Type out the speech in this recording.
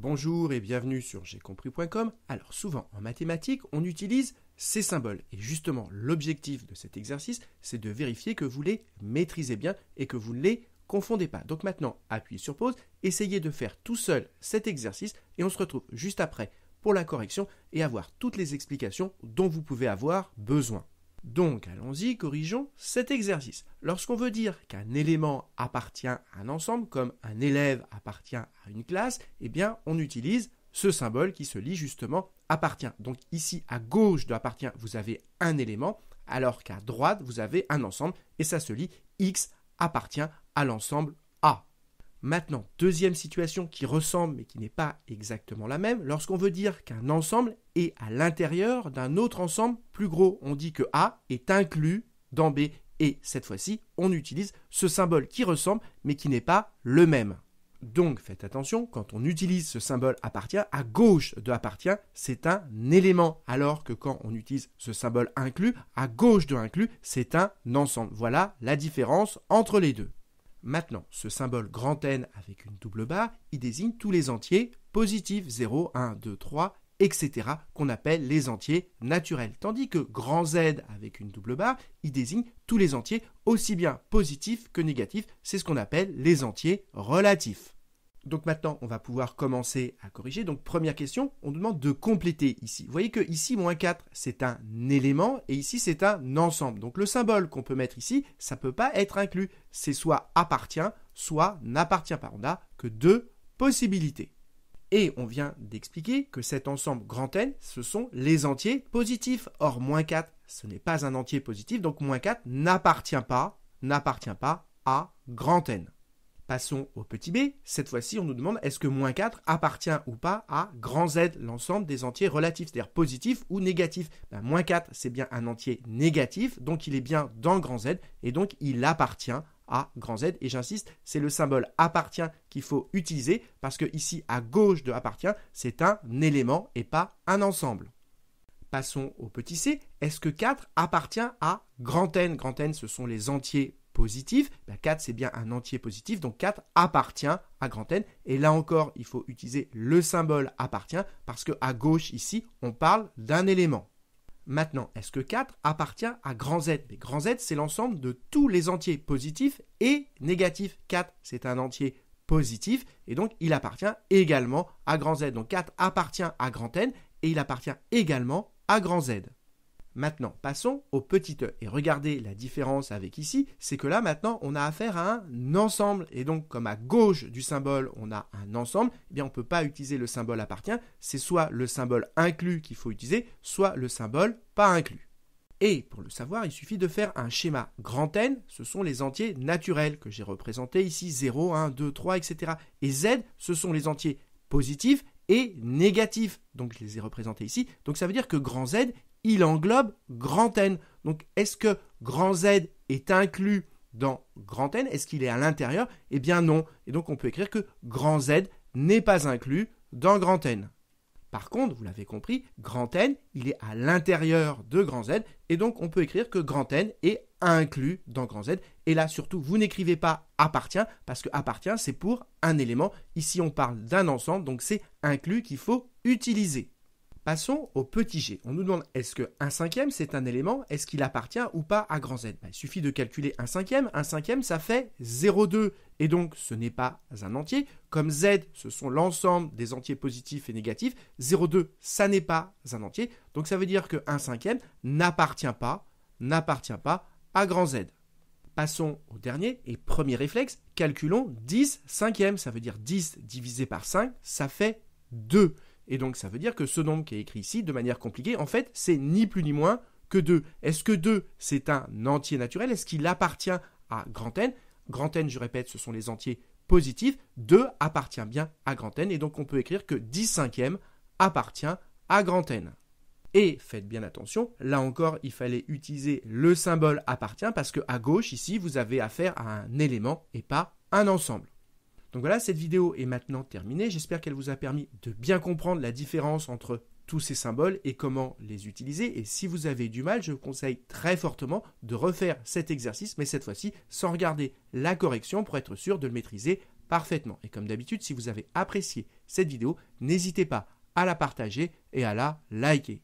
Bonjour et bienvenue sur j'ai compris.com, Alors souvent en mathématiques, on utilise ces symboles. Et justement, l'objectif de cet exercice, c'est de vérifier que vous les maîtrisez bien et que vous ne les confondez pas. Donc maintenant, appuyez sur pause, essayez de faire tout seul cet exercice et on se retrouve juste après pour la correction et avoir toutes les explications dont vous pouvez avoir besoin. Donc allons-y, corrigeons cet exercice. Lorsqu'on veut dire qu'un élément appartient à un ensemble, comme un élève appartient à une classe, eh bien on utilise ce symbole qui se lit justement appartient. Donc ici à gauche de appartient, vous avez un élément, alors qu'à droite, vous avez un ensemble, et ça se lit x appartient à l'ensemble A. Maintenant, deuxième situation qui ressemble mais qui n'est pas exactement la même, lorsqu'on veut dire qu'un ensemble est à l'intérieur d'un autre ensemble plus gros, on dit que A est inclus dans B et cette fois-ci, on utilise ce symbole qui ressemble mais qui n'est pas le même. Donc faites attention, quand on utilise ce symbole appartient, à gauche de appartient, c'est un élément, alors que quand on utilise ce symbole inclus, à gauche de inclus, c'est un ensemble. Voilà la différence entre les deux. Maintenant, ce symbole grand N avec une double barre, il désigne tous les entiers positifs 0, 1, 2, 3, etc., qu'on appelle les entiers naturels. Tandis que grand Z avec une double barre, il désigne tous les entiers aussi bien positifs que négatifs, c'est ce qu'on appelle les entiers relatifs. Donc maintenant, on va pouvoir commencer à corriger. Donc première question, on nous demande de compléter ici. Vous voyez que ici, moins 4, c'est un élément et ici, c'est un ensemble. Donc le symbole qu'on peut mettre ici, ça ne peut pas être inclus. C'est soit appartient, soit n'appartient pas. On n'a que deux possibilités. Et on vient d'expliquer que cet ensemble grand N, ce sont les entiers positifs. Or, moins 4, ce n'est pas un entier positif, donc moins 4 n'appartient pas, n'appartient pas à grand N. Passons au petit b. Cette fois-ci, on nous demande est-ce que moins 4 appartient ou pas à grand Z, l'ensemble des entiers relatifs, c'est-à-dire positifs ou négatifs. Ben, moins 4, c'est bien un entier négatif, donc il est bien dans grand Z, et donc il appartient à grand Z. Et j'insiste, c'est le symbole appartient qu'il faut utiliser, parce que ici, à gauche de appartient, c'est un élément et pas un ensemble. Passons au petit c. Est-ce que 4 appartient à grand N Grand N, ce sont les entiers positif, 4 c'est bien un entier positif, donc 4 appartient à grand N. Et là encore, il faut utiliser le symbole appartient parce que à gauche ici, on parle d'un élément. Maintenant, est-ce que 4 appartient à grand Z Mais grand Z, c'est l'ensemble de tous les entiers positifs et négatifs. 4, c'est un entier positif et donc il appartient également à grand Z. Donc 4 appartient à grand N et il appartient également à grand Z. Maintenant, passons au petit e. Et regardez la différence avec ici, c'est que là maintenant on a affaire à un ensemble. Et donc comme à gauche du symbole on a un ensemble, eh bien on ne peut pas utiliser le symbole appartient. C'est soit le symbole inclus qu'il faut utiliser, soit le symbole pas inclus. Et pour le savoir, il suffit de faire un schéma grand N, ce sont les entiers naturels que j'ai représentés ici 0, 1, 2, 3, etc. Et Z, ce sont les entiers positifs et négatifs. Donc je les ai représentés ici. Donc ça veut dire que grand Z, il englobe grand N. Donc est-ce que grand Z est inclus dans grand N Est-ce qu'il est à l'intérieur Eh bien non. Et donc on peut écrire que grand Z n'est pas inclus dans grand N. Par contre, vous l'avez compris, grand N, il est à l'intérieur de grand Z, et donc on peut écrire que grand N est inclus dans grand Z. Et là, surtout, vous n'écrivez pas appartient, parce que appartient, c'est pour un élément. Ici, on parle d'un ensemble, donc c'est inclus qu'il faut utiliser. Passons au petit g. On nous demande est-ce que 1 cinquième c'est un élément, est-ce qu'il appartient ou pas à grand Z bah, Il suffit de calculer un cinquième, un cinquième ça fait 0,2 et donc ce n'est pas un entier. Comme Z ce sont l'ensemble des entiers positifs et négatifs, 0,2 ça n'est pas un entier, donc ça veut dire que 1 cinquième n'appartient pas, n'appartient pas à grand Z. Passons au dernier et premier réflexe, calculons 10 cinquièmes, ça veut dire 10 divisé par 5, ça fait 2. Et donc ça veut dire que ce nombre qui est écrit ici, de manière compliquée, en fait, c'est ni plus ni moins que 2. Est-ce que 2, c'est un entier naturel Est-ce qu'il appartient à grand N N, je répète, ce sont les entiers positifs. 2 appartient bien à grand N. Et donc on peut écrire que 10 cinquième appartient à grand N. Et faites bien attention, là encore, il fallait utiliser le symbole appartient parce que à gauche, ici, vous avez affaire à un élément et pas un ensemble. Donc voilà, cette vidéo est maintenant terminée. J'espère qu'elle vous a permis de bien comprendre la différence entre tous ces symboles et comment les utiliser. Et si vous avez du mal, je vous conseille très fortement de refaire cet exercice, mais cette fois-ci sans regarder la correction pour être sûr de le maîtriser parfaitement. Et comme d'habitude, si vous avez apprécié cette vidéo, n'hésitez pas à la partager et à la liker.